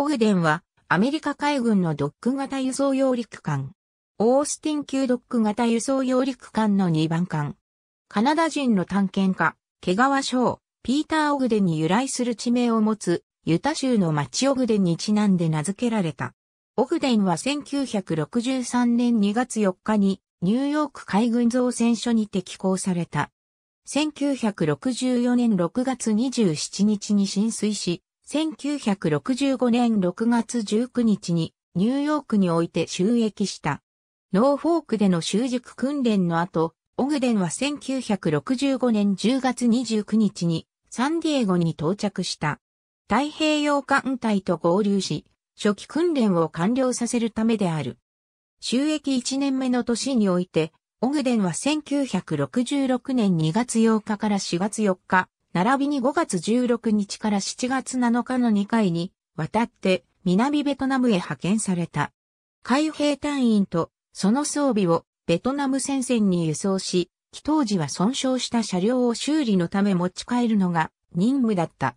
オグデンはアメリカ海軍のドック型輸送揚陸艦。オースティン級ドック型輸送揚陸艦の2番艦。カナダ人の探検家、毛川翔、ピーター・オグデンに由来する地名を持つ、ユタ州の町オグデンにちなんで名付けられた。オグデンは1963年2月4日にニューヨーク海軍造船所にて寄港された。1964年6月27日に浸水し、1965年6月19日にニューヨークにおいて収益した。ノーフォークでの習熟訓練の後、オグデンは1965年10月29日にサンディエゴに到着した。太平洋艦隊と合流し、初期訓練を完了させるためである。収益1年目の年において、オグデンは1966年2月8日から4月4日、並びに5月16日から7月7日の2回に、渡って南ベトナムへ派遣された。海兵隊員とその装備をベトナム戦線に輸送し、起当時は損傷した車両を修理のため持ち帰るのが任務だった。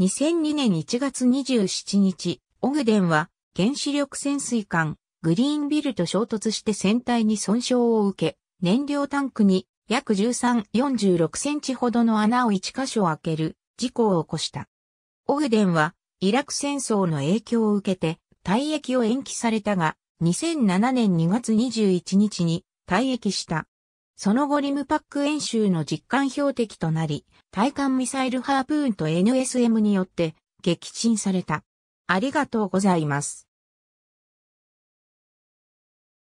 2002年1月27日、オグデンは原子力潜水艦グリーンビルと衝突して船体に損傷を受け、燃料タンクに約1346センチほどの穴を1箇所開ける事故を起こした。オグデンはイラク戦争の影響を受けて退役を延期されたが2007年2月21日に退役した。その後リムパック演習の実感標的となり、対艦ミサイルハープーンと NSM によって撃沈された。ありがとうございます。